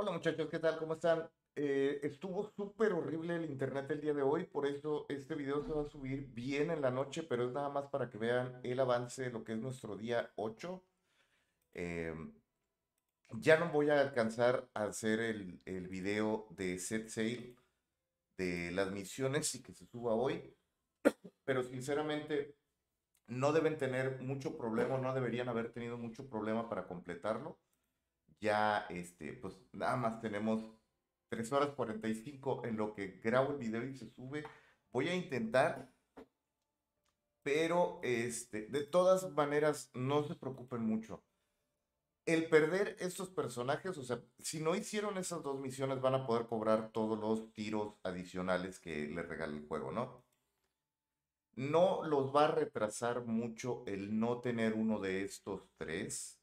Hola muchachos, ¿qué tal? ¿Cómo están? Eh, estuvo súper horrible el internet el día de hoy, por eso este video se va a subir bien en la noche, pero es nada más para que vean el avance de lo que es nuestro día 8. Em, ya no voy a alcanzar a hacer el, el video de set sale de las misiones y que se suba hoy, pero sinceramente no deben tener mucho problema, no deberían haber tenido mucho problema para completarlo ya, este, pues nada más tenemos 3 horas 45 en lo que grabo el video y se sube. Voy a intentar, pero este, de todas maneras, no se preocupen mucho. El perder estos personajes, o sea, si no hicieron esas dos misiones, van a poder cobrar todos los tiros adicionales que le regala el juego, ¿no? No los va a retrasar mucho el no tener uno de estos tres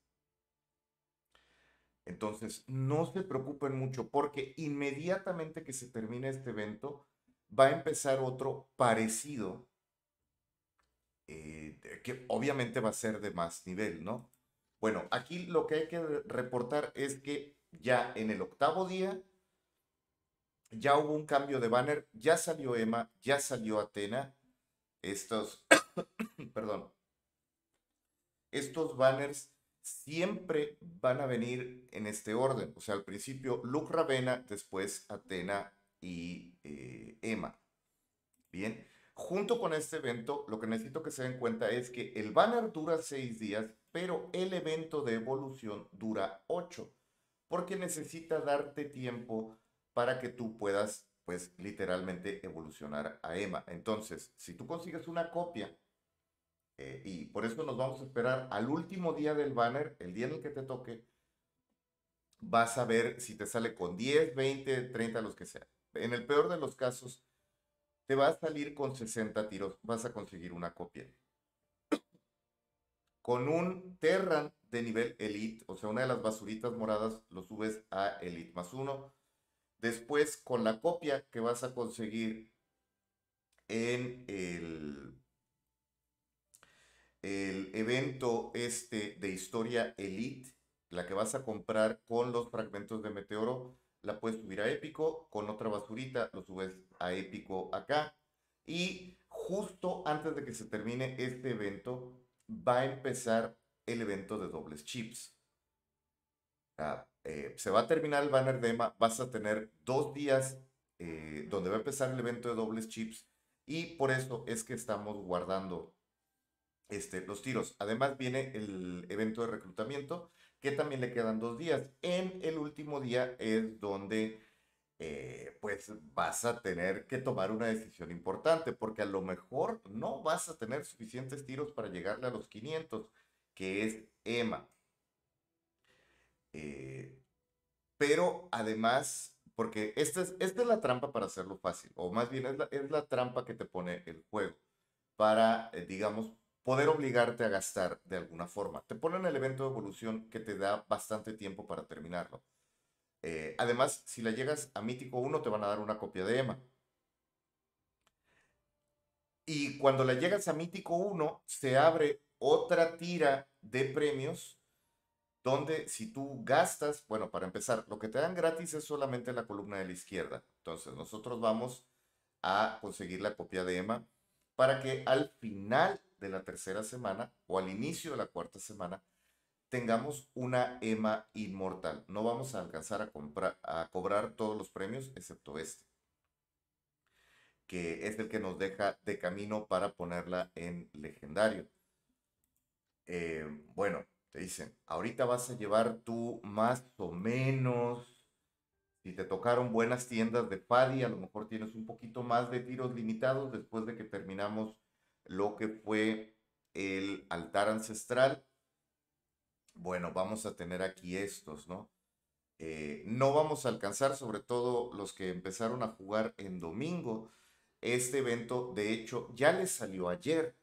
entonces, no se preocupen mucho porque inmediatamente que se termine este evento, va a empezar otro parecido, eh, que obviamente va a ser de más nivel, ¿no? Bueno, aquí lo que hay que reportar es que ya en el octavo día, ya hubo un cambio de banner, ya salió Emma, ya salió Atena. Estos, perdón, estos banners siempre van a venir en este orden. O sea, al principio Luke Ravena, después Atena y eh, Emma. Bien, junto con este evento, lo que necesito que se den cuenta es que el banner dura seis días, pero el evento de evolución dura ocho. porque necesita darte tiempo para que tú puedas, pues, literalmente evolucionar a Emma. Entonces, si tú consigues una copia eh, y por eso nos vamos a esperar al último día del banner, el día en el que te toque, vas a ver si te sale con 10, 20, 30, los que sea. En el peor de los casos, te va a salir con 60 tiros, vas a conseguir una copia. Con un Terran de nivel Elite, o sea, una de las basuritas moradas, lo subes a Elite más uno. Después, con la copia que vas a conseguir en el el evento este de historia Elite, la que vas a comprar con los fragmentos de Meteoro, la puedes subir a Épico, con otra basurita lo subes a Épico acá. Y justo antes de que se termine este evento, va a empezar el evento de dobles chips. Eh, se va a terminar el banner de EMA, vas a tener dos días eh, donde va a empezar el evento de dobles chips y por eso es que estamos guardando este, los tiros. Además viene el evento de reclutamiento, que también le quedan dos días. En el último día es donde eh, pues vas a tener que tomar una decisión importante, porque a lo mejor no vas a tener suficientes tiros para llegarle a los 500, que es Emma. Eh, pero además, porque esta es, esta es la trampa para hacerlo fácil, o más bien es la, trampa que te pone el juego, para, eh, digamos, poder obligarte a gastar de alguna forma. Te ponen el evento de evolución que te da bastante tiempo para terminarlo. Eh, además, si la llegas a Mítico 1, te van a dar una copia de Emma. Y cuando la llegas a Mítico 1, se abre otra tira de premios donde si tú gastas, bueno, para empezar, lo que te dan gratis es solamente la columna de la izquierda. Entonces, nosotros vamos a conseguir la copia de Emma para que al final de la tercera semana o al inicio de la cuarta semana tengamos una EMA inmortal. No vamos a alcanzar a, comprar, a cobrar todos los premios excepto este, que es el que nos deja de camino para ponerla en legendario. Eh, bueno, te dicen, ahorita vas a llevar tú más o menos si te tocaron buenas tiendas de Paddy, a lo mejor tienes un poquito más de tiros limitados después de que terminamos lo que fue el altar ancestral. Bueno, vamos a tener aquí estos, ¿no? Eh, no vamos a alcanzar, sobre todo los que empezaron a jugar en domingo. Este evento, de hecho, ya les salió ayer.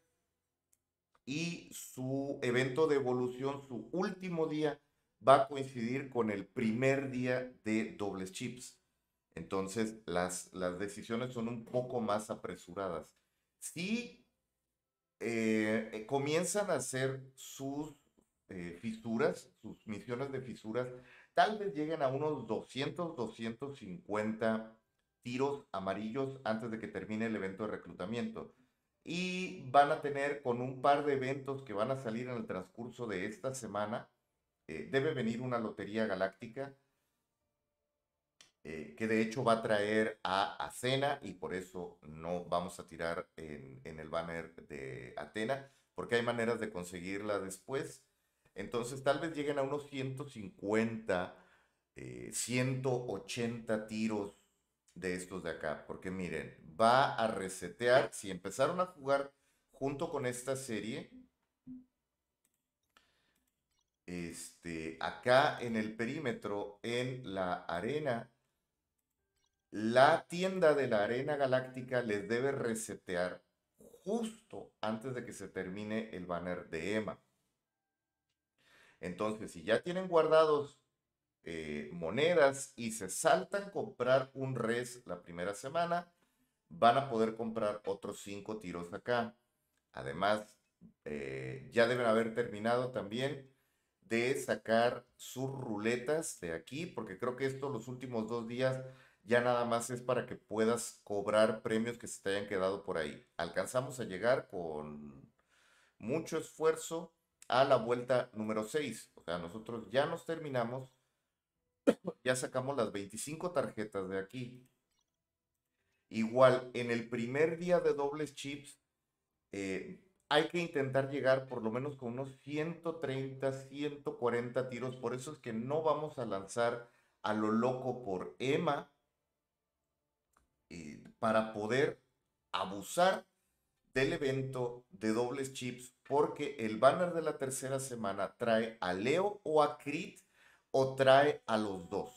Y su evento de evolución, su último día, va a coincidir con el primer día de dobles chips. Entonces, las, las decisiones son un poco más apresuradas. Si eh, comienzan a hacer sus eh, fisuras, sus misiones de fisuras, tal vez lleguen a unos 200, 250 tiros amarillos antes de que termine el evento de reclutamiento. Y van a tener con un par de eventos que van a salir en el transcurso de esta semana, eh, debe venir una lotería galáctica eh, que de hecho va a traer a Atena y por eso no vamos a tirar en, el banner de Atena, porque hay maneras de conseguirla después. Entonces tal vez lleguen a unos 150, 180 eh, tiros de estos de acá, porque miren, va a resetear, si empezaron a jugar junto con esta serie, este, acá en el perímetro, en la arena, la tienda de la arena galáctica les debe resetear justo antes de que se termine el banner de Emma Entonces, si ya tienen guardados eh, monedas y se saltan comprar un res la primera semana, van a poder comprar otros cinco tiros acá. Además, eh, ya deben haber terminado también de sacar sus ruletas de aquí, porque creo que esto los últimos dos días ya nada más es para que puedas cobrar premios que se te hayan quedado por ahí. Alcanzamos a llegar con mucho esfuerzo a la vuelta número 6. O sea, nosotros ya nos terminamos, ya sacamos las 25 tarjetas de aquí. Igual, en el primer día de dobles chips, eh, hay que intentar llegar por lo menos con unos 130, 140 tiros. Por eso es que no vamos a lanzar a lo loco por Emma eh, para poder abusar del evento de dobles chips porque el banner de la tercera semana trae a Leo o a Crit o trae a los dos.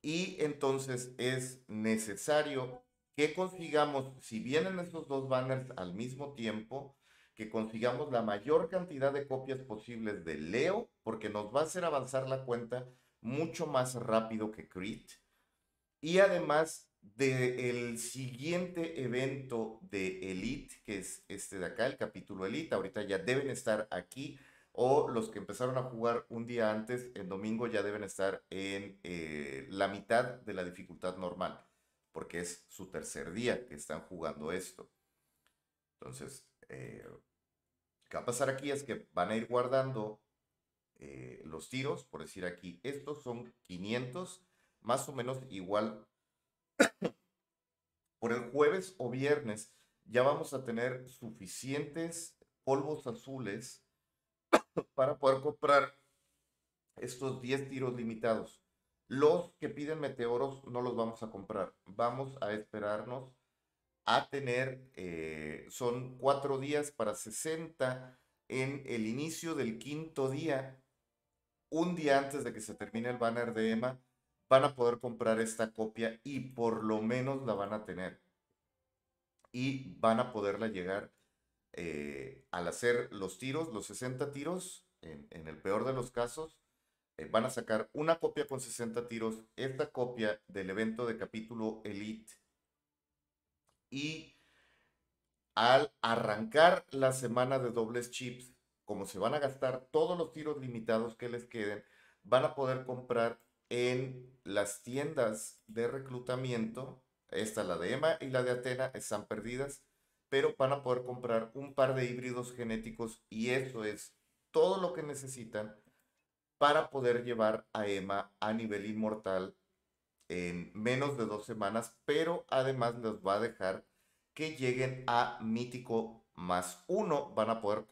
Y entonces es necesario que consigamos, si vienen estos dos banners al mismo tiempo, que consigamos la mayor cantidad de copias posibles de Leo, porque nos va a hacer avanzar la cuenta mucho más rápido que Crit. Y además del siguiente evento de Elite, que es este de acá, el capítulo Elite, ahorita ya deben estar aquí, o los que empezaron a jugar un día antes, el domingo ya deben estar en eh, la mitad de la dificultad normal porque es su tercer día que están jugando esto. Entonces, eh, lo ¿qué va a pasar aquí? Es que van a ir guardando eh, los tiros, por decir aquí, estos son 500, más o menos igual. por el jueves o viernes ya vamos a tener suficientes polvos azules para poder comprar estos 10 tiros limitados. Los que piden meteoros no los vamos a comprar. Vamos a esperarnos a tener, eh, son cuatro días para 60 en el inicio del quinto día, un día antes de que se termine el banner de EMA, van a poder comprar esta copia y por lo menos la van a tener. Y van a poderla llegar eh, al hacer los tiros, los 60 tiros, en el peor de los casos, eh, van a sacar una copia con 60 tiros, esta copia del evento de capítulo Elite. Y al arrancar la semana de dobles chips, como se van a gastar todos los tiros limitados que les queden, van a poder comprar en las tiendas de reclutamiento. Esta, la de Emma y la de Atena, están perdidas, pero van a poder comprar un par de híbridos genéticos y eso es todo lo que necesitan para poder llevar a Emma a nivel inmortal en menos de dos semanas, pero además les va a dejar que lleguen a mítico más uno, van a poder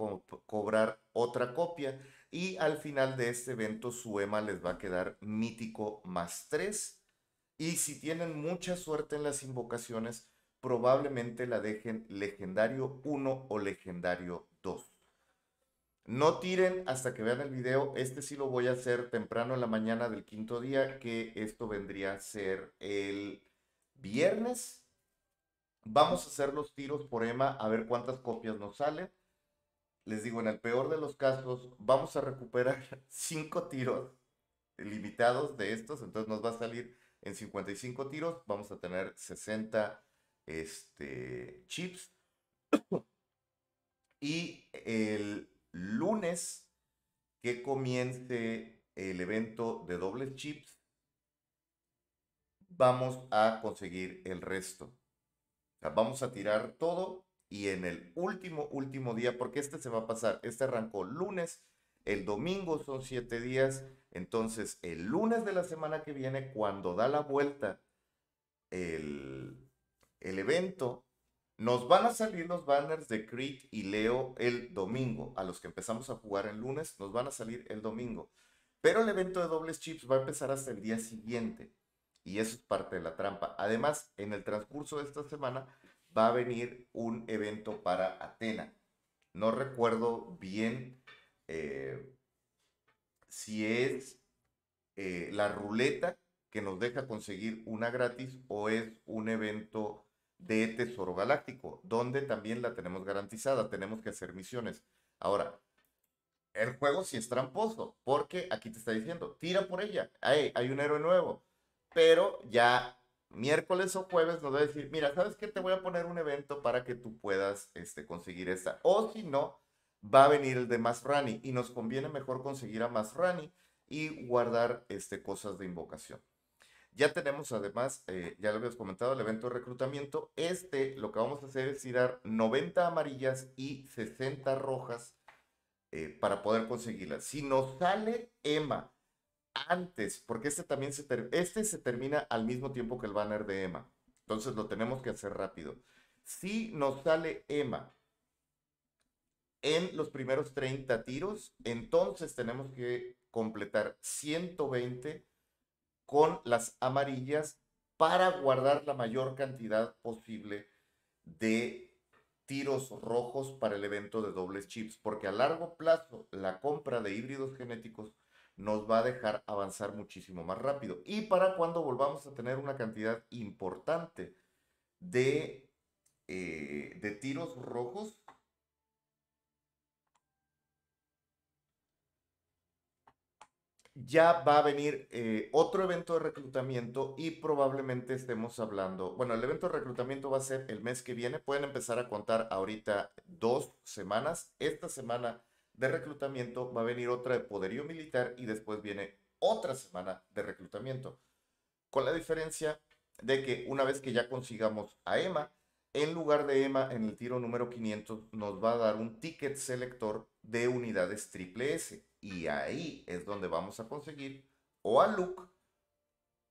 cobrar otra copia y al final de este evento su Emma les va a quedar mítico más tres y si tienen mucha suerte en las invocaciones probablemente la dejen legendario 1 o legendario 2. No tiren hasta que vean el video. Este sí lo voy a hacer temprano en la mañana del quinto día, que esto vendría a ser el viernes. Vamos a hacer los tiros por EMA a ver cuántas copias nos salen. Les digo, en el peor de los casos, vamos a recuperar cinco tiros limitados de estos. Entonces nos va a salir en 55 tiros. Vamos a tener 60 este, chips. Y el lunes que comience el evento de doble chips, vamos a conseguir el resto. vamos a tirar todo y en el último, último día, porque este se va a pasar, este arrancó lunes, el domingo son siete días, entonces el lunes de la semana que viene, cuando da la vuelta el, el evento, nos van a salir los banners de Creek y Leo el domingo. A los que empezamos a jugar el lunes, nos van a salir el domingo. Pero el evento de dobles chips va a empezar hasta el día siguiente. Y eso es parte de la trampa. Además, en el transcurso de esta semana va a venir un evento para Atena. No recuerdo bien eh, si es eh, la ruleta que nos deja conseguir una gratis o es un evento de Tesoro Galáctico, donde también la tenemos garantizada, tenemos que hacer misiones. Ahora, el juego sí es tramposo, porque aquí te está diciendo, tira por ella, hay, hay un héroe nuevo, pero ya miércoles o jueves nos va a decir, mira, ¿sabes qué? Te voy a poner un evento para que tú puedas este, conseguir esta. O si no, va a venir el de más Rani, y nos conviene mejor conseguir a más Rani y guardar este, cosas de invocación. Ya tenemos además, eh, ya lo habías comentado, el evento de reclutamiento. Este lo que vamos a hacer es tirar 90 amarillas y 60 rojas eh, para poder conseguirlas. Si nos sale Emma antes, porque este también se, este se termina al mismo tiempo que el banner de Emma. Entonces lo tenemos que hacer rápido. Si nos sale Emma en los primeros 30 tiros, entonces tenemos que completar 120 con las amarillas para guardar la mayor cantidad posible de tiros rojos para el evento de dobles chips, porque a largo plazo la compra de híbridos genéticos nos va a dejar avanzar muchísimo más rápido. Y para cuando volvamos a tener una cantidad importante de, eh, de tiros rojos, ya va a venir eh, otro evento de reclutamiento y probablemente estemos hablando, bueno, el evento de reclutamiento va a ser el mes que viene, pueden empezar a contar ahorita dos semanas, esta semana de reclutamiento va a venir otra de poderío militar y después viene otra semana de reclutamiento, con la diferencia de que una vez que ya consigamos a Emma, en lugar de Emma en el tiro número 500 nos va a dar un ticket selector de unidades triple S y ahí es donde vamos a conseguir o a Luke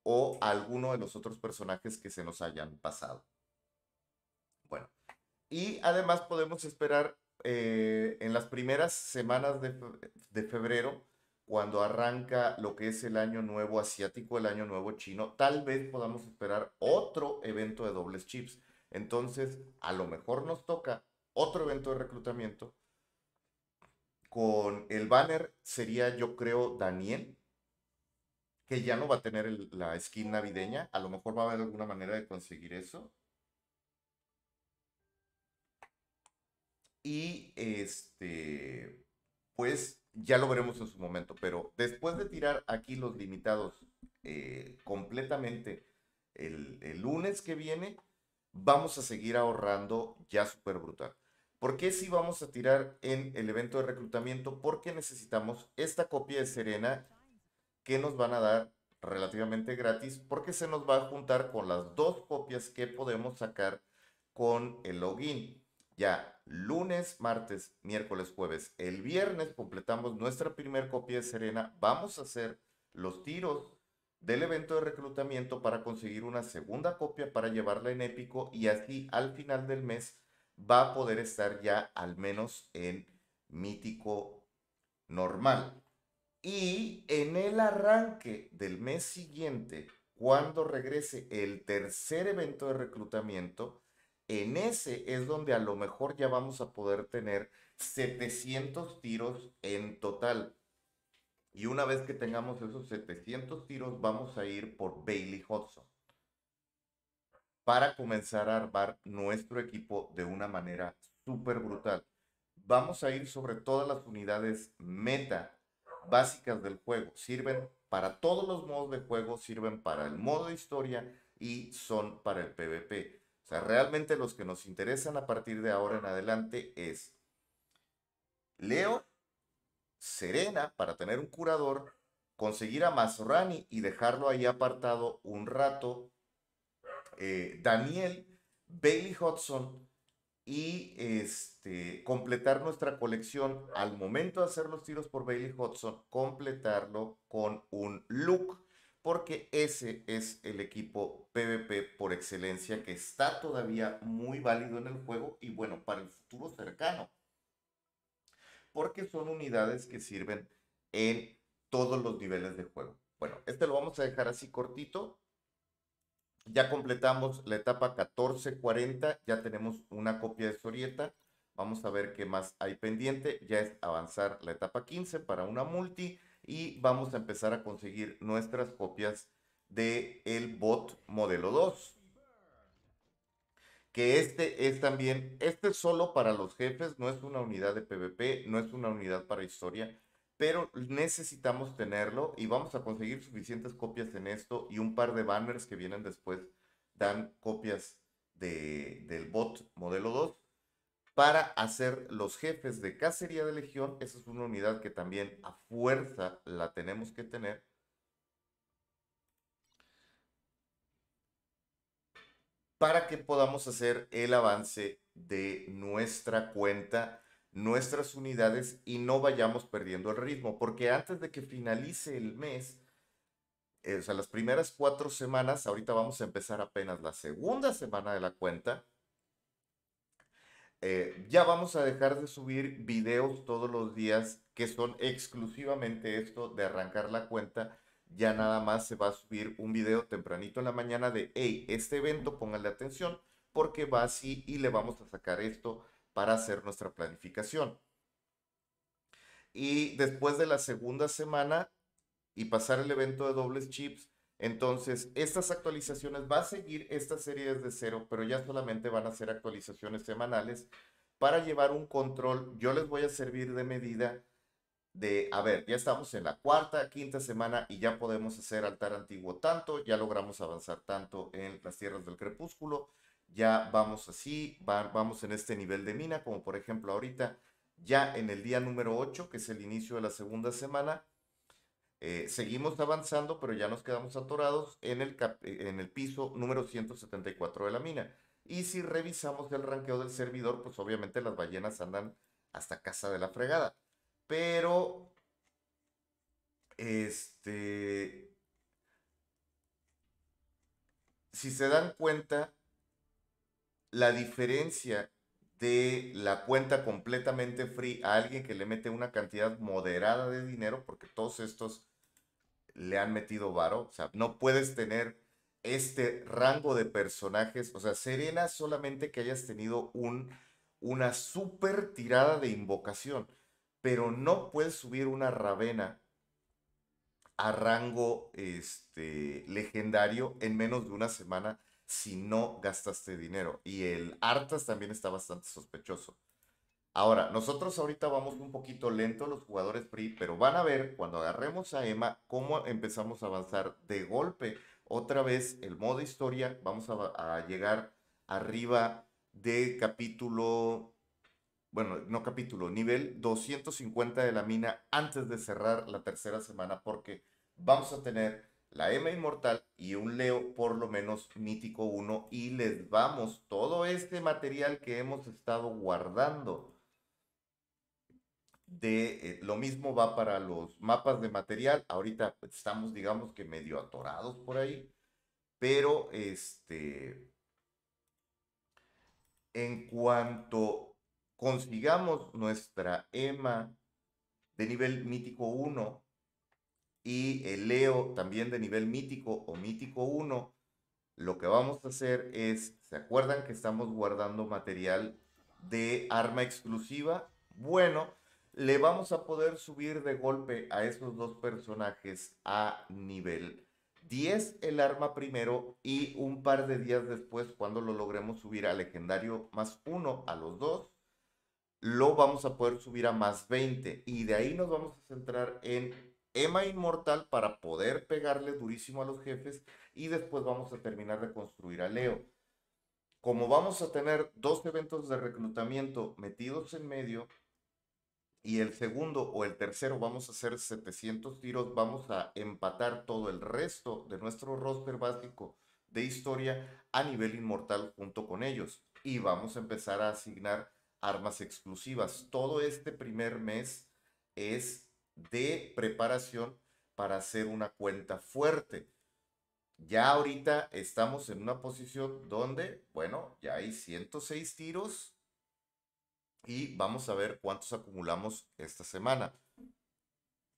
o a alguno de los otros personajes que se nos hayan pasado. Bueno, y además podemos esperar eh, en las primeras semanas de, de febrero, cuando arranca lo que es el año nuevo asiático, el año nuevo chino, tal vez podamos esperar otro evento de dobles chips. Entonces, a lo mejor nos toca otro evento de reclutamiento con el banner sería, yo creo, Daniel, que ya no va a tener la skin navideña. A lo mejor va a haber alguna manera de conseguir eso. Y este, pues ya lo veremos en su momento, pero después de tirar aquí los limitados eh, completamente el, el lunes que viene, vamos a seguir ahorrando ya súper brutal. ¿Por qué sí vamos a tirar en el evento de reclutamiento? Porque necesitamos esta copia de Serena que nos van a dar relativamente gratis porque se nos va a juntar con las dos copias que podemos sacar con el login. Ya lunes, martes, miércoles, jueves, el viernes completamos nuestra primera copia de Serena. Vamos a hacer los tiros del evento de reclutamiento para conseguir una segunda copia para llevarla en épico y así al final del mes va a poder estar ya al menos en mítico normal. Y en el arranque del mes siguiente, cuando regrese el tercer evento de reclutamiento, en ese es donde a lo mejor ya vamos a poder tener 700 tiros en total. Y una vez que tengamos esos 700 tiros, vamos a ir por Bailey Hudson para comenzar a armar nuestro equipo de una manera súper brutal. Vamos a ir sobre todas las unidades meta básicas del juego. Sirven para todos los modos de juego, sirven para el modo de historia y son para el PvP. O sea, realmente los que nos interesan a partir de ahora en adelante es Leo, Serena, para tener un curador, conseguir a Masrani y dejarlo ahí apartado un rato eh, Daniel, Bailey Hudson y este, completar nuestra colección al momento de hacer los tiros por Bailey Hudson, completarlo con un look, porque ese es el equipo PvP por excelencia que está todavía muy válido en el juego y bueno, para el futuro cercano, porque son unidades que sirven en todos los niveles de juego. Bueno, este lo vamos a dejar así cortito ya completamos la etapa 1440, ya tenemos una copia de historieta. Vamos a ver qué más hay pendiente. Ya es avanzar la etapa 15 para una multi y vamos a empezar a conseguir nuestras copias de el bot modelo 2. Que este es también, este es solo para los jefes, no es una unidad de PvP, no es una unidad para historia, pero necesitamos tenerlo y vamos a conseguir suficientes copias en esto y un par de banners que vienen después dan copias de, del bot modelo 2 para hacer los jefes de cacería de legión. Esa es una unidad que también a fuerza la tenemos que tener. para que podamos hacer el avance de nuestra cuenta nuestras unidades y no vayamos perdiendo el ritmo, porque antes de que finalice el mes, eh, o sea, las primeras cuatro semanas, ahorita vamos a empezar apenas la segunda semana de la cuenta, eh, ya vamos a dejar de subir videos todos los días que son exclusivamente esto de arrancar la cuenta. Ya nada más se va a subir un video tempranito en la mañana de, hey, este evento, pónganle atención porque va así y le vamos a sacar esto para hacer nuestra planificación. Y después de la segunda semana y pasar el evento de dobles chips, entonces estas actualizaciones va a seguir esta serie desde cero, pero ya solamente van a ser actualizaciones semanales para llevar un control. Yo les voy a servir de medida de, a ver, ya estamos en la cuarta, quinta semana y ya podemos hacer altar antiguo tanto, ya logramos avanzar tanto en las tierras del crepúsculo, ya vamos así, vamos en este nivel de mina, como por ejemplo ahorita, ya en el día número 8, que es el inicio de la segunda semana, eh, seguimos avanzando, pero ya nos quedamos atorados en el, eh, en el piso número 174 de la mina. Y si revisamos el ranqueo del servidor, pues obviamente las ballenas andan hasta casa de la fregada. Pero, este, si se dan cuenta, la diferencia de la cuenta completamente free a alguien que le mete una cantidad moderada de dinero, porque todos estos le han metido varo. O sea, no puedes tener este rango de personajes. O sea, Serena solamente que hayas tenido un, una super tirada de invocación, pero no puedes subir una Ravena a rango este, legendario en menos de una semana si no gastaste dinero. Y el Artas también está bastante sospechoso. Ahora, nosotros ahorita vamos un poquito lento los jugadores PRI, pero van a ver cuando agarremos a Emma cómo empezamos a avanzar de golpe. Otra vez el modo historia, vamos a, a llegar arriba de capítulo, bueno, no capítulo, nivel 250 de la mina antes de cerrar la tercera semana porque vamos a tener la Emma inmortal y un Leo por lo menos mítico 1 y les vamos todo este material que hemos estado guardando. De eh, lo mismo va para los mapas de material. Ahorita estamos digamos que medio atorados por ahí, pero este en cuanto consigamos nuestra EMA de nivel mítico 1, y el Leo también de nivel mítico o mítico 1, lo que vamos a hacer es, ¿se acuerdan que estamos guardando material de arma exclusiva? Bueno, le vamos a poder subir de golpe a esos dos personajes a nivel 10 el arma primero y un par de días después cuando lo logremos subir a legendario más 1 a los dos lo vamos a poder subir a más 20 y de ahí nos vamos a centrar en Emma Inmortal para poder pegarle durísimo a los jefes y después vamos a terminar de construir a Leo. Como vamos a tener dos eventos de reclutamiento metidos en medio y el segundo o el tercero vamos a hacer 700 tiros, vamos a empatar todo el resto de nuestro roster básico de historia a nivel inmortal junto con ellos y vamos a empezar a asignar armas exclusivas. Todo este primer mes es de preparación para hacer una cuenta fuerte. Ya ahorita estamos en una posición donde, bueno, ya hay 106 tiros y vamos a ver cuántos acumulamos esta semana.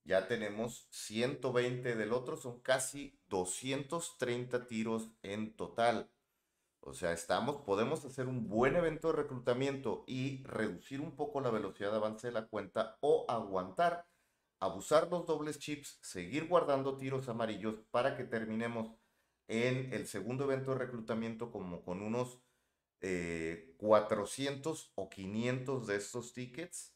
Ya tenemos 120 del otro, son casi 230 tiros en total. O sea, estamos, podemos hacer un buen evento de reclutamiento y reducir un poco la velocidad de avance de la cuenta o aguantar abusar los dobles chips, seguir guardando tiros amarillos para que terminemos en el segundo evento de reclutamiento como con unos 400 eh, o 500 de estos tickets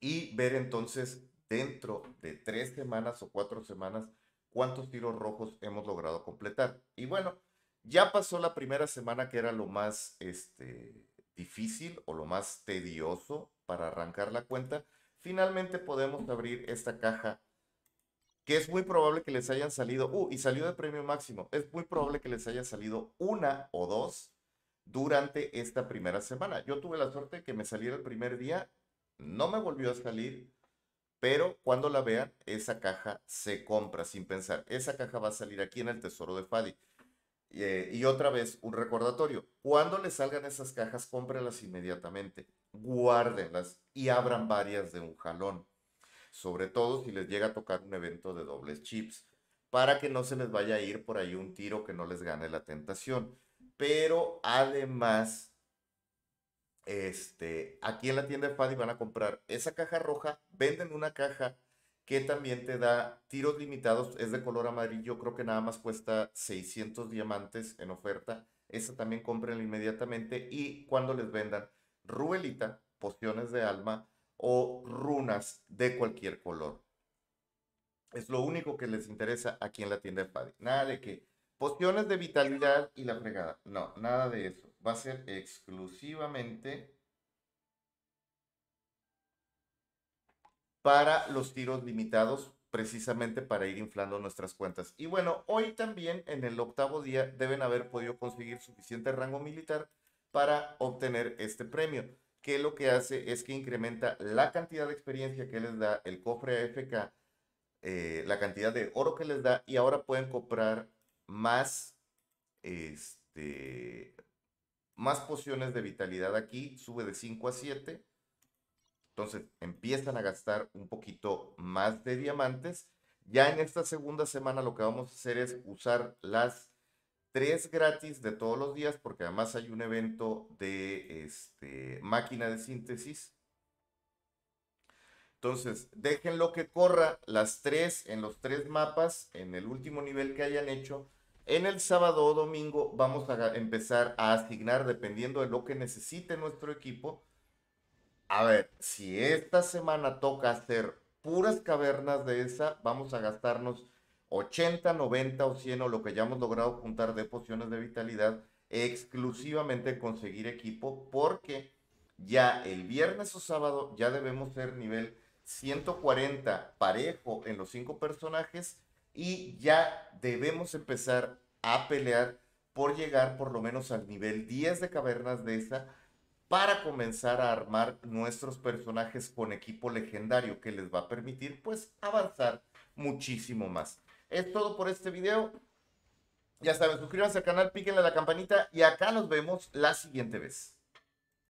y ver entonces dentro de tres semanas o cuatro semanas cuántos tiros rojos hemos logrado completar. Y bueno, ya pasó la primera semana que era lo más este, difícil o lo más tedioso para arrancar la cuenta finalmente podemos abrir esta caja que es muy probable que les hayan salido, uh, y salió de premio máximo, es muy probable que les haya salido una o dos durante esta primera semana. Yo tuve la suerte de que me saliera el primer día, no me volvió a salir, pero cuando la vean, esa caja se compra sin pensar. Esa caja va a salir aquí en el tesoro de Fadi. Eh, y otra vez, un recordatorio, cuando les salgan esas cajas, cómprelas inmediatamente guárdenlas y abran varias de un jalón, sobre todo si les llega a tocar un evento de dobles chips, para que no se les vaya a ir por ahí un tiro que no les gane la tentación. Pero además, este, aquí en la tienda de Fadi van a comprar esa caja roja, venden una caja que también te da tiros limitados, es de color amarillo, creo que nada más cuesta 600 diamantes en oferta. Esa también cómprenla inmediatamente y cuando les vendan ruelita, pociones de alma o runas de cualquier color. Es lo único que les interesa aquí en la tienda de Paddy. Nada de que pociones de vitalidad y la fregada. No, nada de eso. Va a ser exclusivamente para los tiros limitados, precisamente para ir inflando nuestras cuentas. Y bueno, hoy también en el octavo día deben haber podido conseguir suficiente rango militar para obtener este premio, que lo que hace es que incrementa la cantidad de experiencia que les da el cofre AFK, eh, la cantidad de oro que les da y ahora pueden comprar más, este, más pociones de vitalidad aquí, sube de 5 a 7. Entonces empiezan a gastar un poquito más de diamantes. Ya en esta segunda semana lo que vamos a hacer es usar las tres gratis de todos los días, porque además hay un evento de este, máquina de síntesis. Entonces, dejen lo que corra las tres en los tres mapas, en el último nivel que hayan hecho. En el sábado o domingo vamos a empezar a asignar, dependiendo de lo que necesite nuestro equipo. A ver, si esta semana toca hacer puras cavernas de esa, vamos a gastarnos 80, 90 o 100 o lo que ya hemos logrado juntar de pociones de vitalidad, exclusivamente conseguir equipo porque ya el viernes o sábado ya debemos ser nivel 140 parejo en los cinco personajes y ya debemos empezar a pelear por llegar por lo menos al nivel 10 de cavernas de esa para comenzar a armar nuestros personajes con equipo legendario que les va a permitir pues avanzar muchísimo más. Es todo por este video. Ya saben, suscríbanse al canal, píquenle a la campanita y acá nos vemos la siguiente vez.